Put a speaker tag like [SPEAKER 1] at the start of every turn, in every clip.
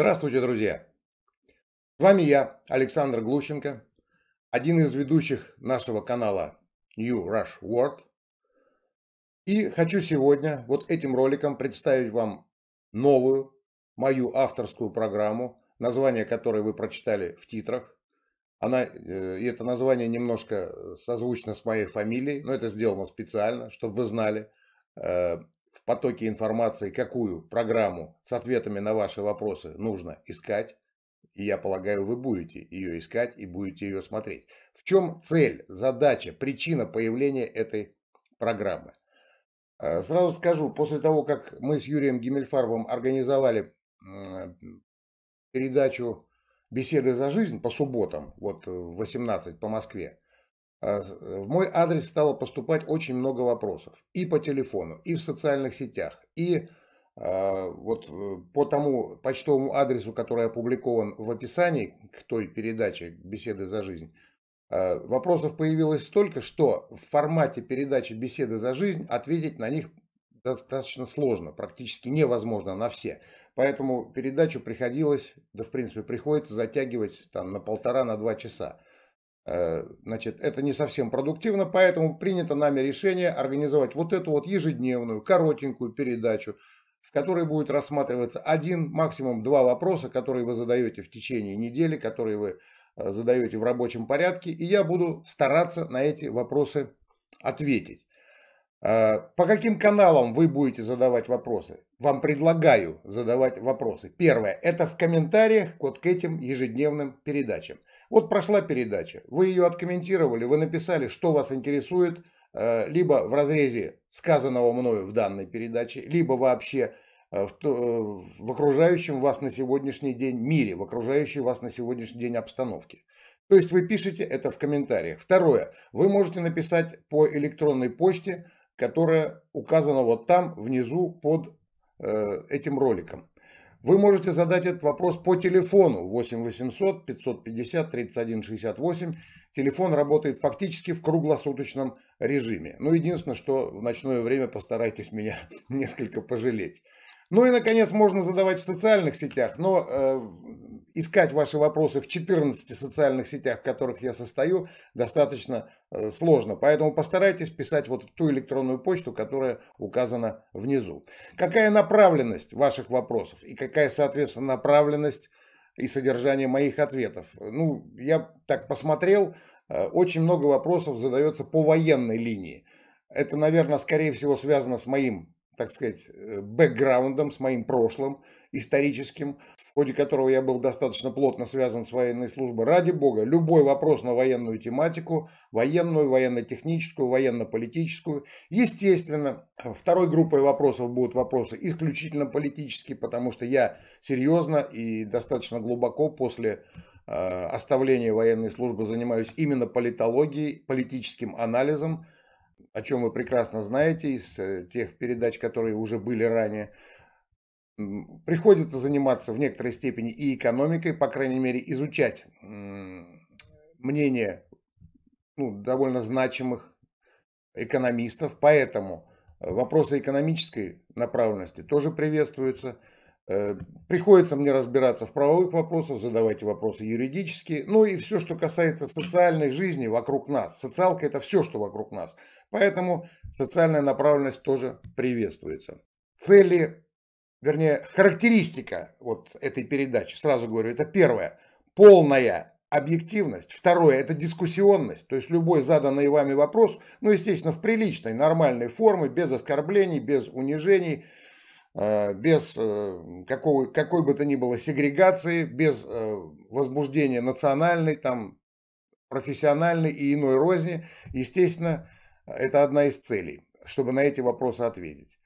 [SPEAKER 1] Здравствуйте, друзья! С вами я, Александр Глущенко, один из ведущих нашего канала New Rush World. И хочу сегодня вот этим роликом представить вам новую, мою авторскую программу, название которой вы прочитали в титрах. Она, э, и это название немножко э, созвучно с моей фамилией, но это сделано специально, чтобы вы знали, э, потоке информации, какую программу с ответами на ваши вопросы нужно искать, и я полагаю, вы будете ее искать и будете ее смотреть. В чем цель, задача, причина появления этой программы? Э, сразу скажу, после того, как мы с Юрием Гимельфарбом организовали передачу «Беседы за жизнь» по субботам, вот э, в 18 по Москве, а э, в мой адрес стало поступать очень много вопросов. И по телефону, и в социальных сетях, и а, вот э, по тому почтовому адресу, который опубликован в описании к той передаче «Беседы за жизнь», а, вопросов появилось столько, что в формате передачи «Беседы за жизнь» ответить на них достаточно сложно, практически невозможно на все. Поэтому передачу приходилось, да в принципе приходится затягивать там на полтора, на два часа. Э, значит, это не совсем продуктивно, поэтому принято нами решение организовать вот эту вот ежедневную, коротенькую передачу, в которой будет рассматриваться один, максимум два вопроса, которые вы задаете в течение недели, которые вы э, задаете в рабочем порядке, и я буду стараться на эти вопросы ответить. Э, по каким каналам вы будете задавать вопросы? Вам предлагаю задавать вопросы. Первое, это в комментариях вот к этим ежедневным передачам. Вот прошла передача, вы ее откомментировали, вы написали, что вас интересует, э, либо в разрезе сказанного мною в данной передаче, либо вообще э, в, э, в окружающем вас на сегодняшний день мире, в окружающей вас на сегодняшний день обстановке. То есть вы пишете это в комментариях. Второе, вы можете написать по электронной почте, которая указана вот там внизу под этим роликом. Вы можете задать этот вопрос по телефону 8 800 550 31 68. Телефон работает фактически в круглосуточном режиме. Ну, единственное, что в ночное время постарайтесь меня несколько пожалеть. Ну и, наконец, можно задавать в социальных сетях, но э, искать ваши вопросы в 14 социальных сетях, в которых я состою, достаточно э, сложно. Поэтому постарайтесь писать вот в ту электронную почту, которая указана внизу. Какая направленность ваших вопросов и какая, соответственно, направленность и содержание моих ответов. Ну, я так посмотрел, э, очень много вопросов задается по военной линии. Это, наверное, скорее всего связано с моим так сказать, э, бэкграундом, с моим прошлым историческим, в ходе которого я был достаточно плотно связан с военной службой. Ради бога, любой вопрос на военную тематику, военную, военно-техническую, военно-политическую. Естественно, второй группой вопросов будут вопросы исключительно политические, потому что я серьезно и достаточно глубоко после э, оставления военной службы занимаюсь именно политологией, политическим анализом, о чем вы прекрасно знаете из э, тех передач, которые уже были ранее, приходится заниматься в некоторой степени и экономикой, по крайней мере, изучать мнение ну, довольно значимых экономистов, поэтому э, вопросы экономической направленности тоже приветствуются. Э, приходится мне разбираться в правовых вопросах, задавайте вопросы юридические. Ну и все, что касается социальной жизни вокруг нас. Социалка – это все, что вокруг нас. Поэтому социальная направленность тоже приветствуется. Цели, вернее, характеристика вот этой передачи, сразу говорю, это первое, полная объективность. Второе – это дискуссионность, то есть любой заданный вами вопрос, ну, естественно, в приличной, нормальной форме, без оскорблений, без унижений, э, без э, какого какой бы то ни было сегрегации, без э, возбуждения национальной, там, профессиональной и иной розни. Естественно, это одна из целей, чтобы на эти вопросы ответить.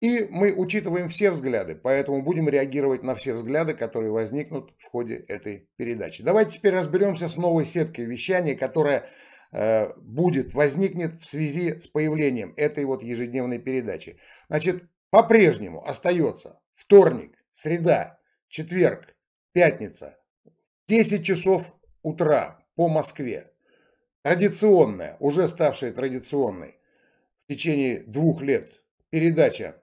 [SPEAKER 1] И мы учитываем все взгляды, поэтому будем реагировать на все взгляды, которые возникнут в ходе этой передачи. Давайте теперь разберемся с новой сеткой вещания, которая э, будет, возникнет в связи с появлением этой вот ежедневной передачи. Значит, по-прежнему остается вторник, среда, четверг, пятница, 10 часов утра по Москве. Традиционная, уже ставшая традиционной. В течение двух лет передача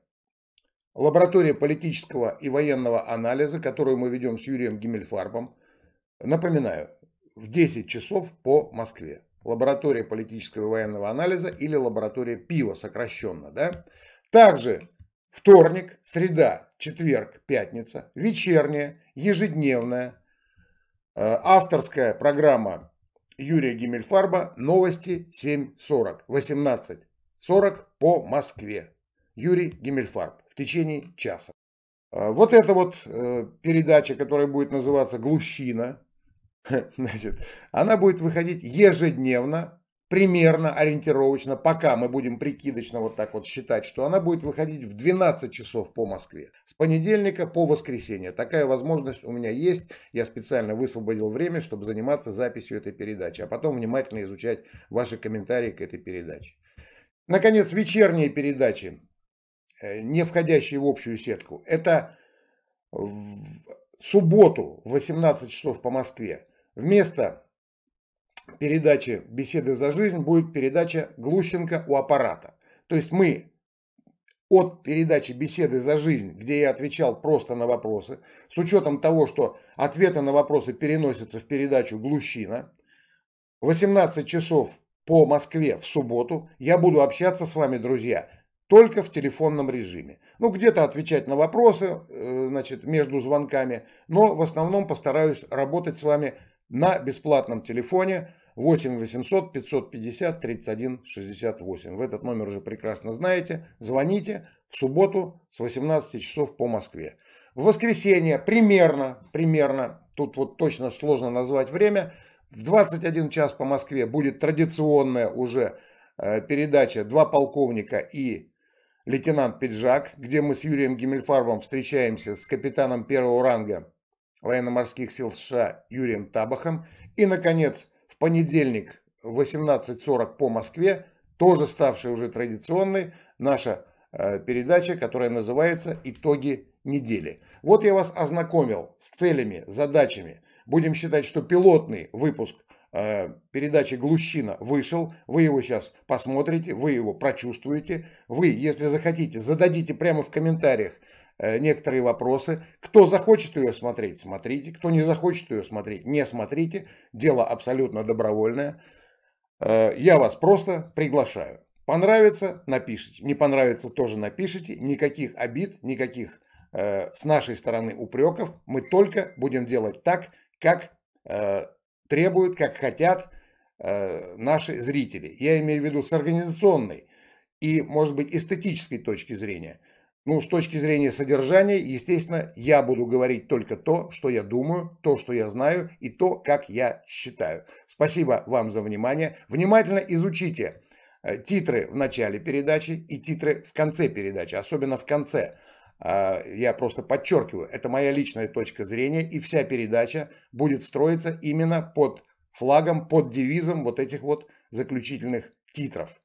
[SPEAKER 1] лаборатория политического и военного анализа, которую мы ведем с Юрием Гиммельфарбом. Напоминаю, в 10 часов по Москве. Лаборатория политического и военного анализа или лаборатория пива сокращенно. Да? Также вторник, среда, четверг, пятница, вечерняя, ежедневная, э, авторская программа Юрия Гимельфарба, новости 7.40, 18.40 по Москве. Юрий Гимельфарб. в течение часа. А, вот эта вот э, передача, которая будет называться «Глущина», значит, она будет выходить ежедневно примерно ориентировочно, пока мы будем прикидочно вот так вот считать, что она будет выходить в 12 часов по Москве, с понедельника по воскресенье. Такая возможность у меня есть, я специально высвободил время, чтобы заниматься записью этой передачи, а потом внимательно изучать ваши комментарии к этой передаче. Наконец, вечерние передачи, э, не входящие в общую сетку, это в субботу в 18 часов по Москве. Вместо передачи «Беседы за жизнь» будет передача «Глущенко у аппарата». То есть мы от передачи «Беседы за жизнь», где я отвечал просто на вопросы, с учетом того, что ответы на вопросы переносятся в передачу «Глущина», 18 часов по Москве в субботу я буду общаться с вами, друзья, только в телефонном режиме. Ну, где-то отвечать на вопросы, э, значит, между звонками, но в основном постараюсь работать с вами на бесплатном телефоне 8 800 550 31 68. В этот номер уже прекрасно знаете. Звоните в субботу с 18 часов по Москве. В воскресенье примерно, примерно, тут вот точно сложно назвать время, в 21 час по Москве будет традиционная уже э, передача «Два полковника» и «Лейтенант Пиджак», где мы с Юрием Гиммельфарбом встречаемся с капитаном первого ранга военно-морских сил США Юрием Табахом и, наконец, в понедельник в 18.40 по Москве, тоже ставшая уже традиционной, наша э, передача, которая называется «Итоги недели». Вот я вас ознакомил с целями, задачами. Будем считать, что пилотный выпуск э, передачи «Глущина» вышел. Вы его сейчас посмотрите, вы его прочувствуете. Вы, если захотите, зададите прямо в комментариях Э, некоторые вопросы. Кто захочет ее смотреть, смотрите. Кто не захочет ее смотреть, не смотрите. Дело абсолютно добровольное. Э, я вас просто приглашаю. Понравится, напишите. Не понравится, тоже напишите. Никаких обид, никаких э, с нашей стороны упреков. Мы только будем делать так, как требуют, как хотят наши зрители. Я имею в виду с организационной и, может быть, эстетической точки зрения – ну, с точки зрения содержания, естественно, я буду говорить только то, что я думаю, то, что я знаю и то, как я считаю. Спасибо вам за внимание. Внимательно изучите э, титры в начале передачи и титры в конце передачи, особенно в конце. А, я просто подчеркиваю, это моя личная точка зрения, и вся передача будет строиться именно под флагом, под девизом вот этих вот заключительных титров.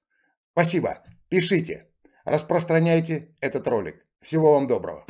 [SPEAKER 1] Спасибо. Пишите. Распространяйте этот ролик. Всего вам доброго.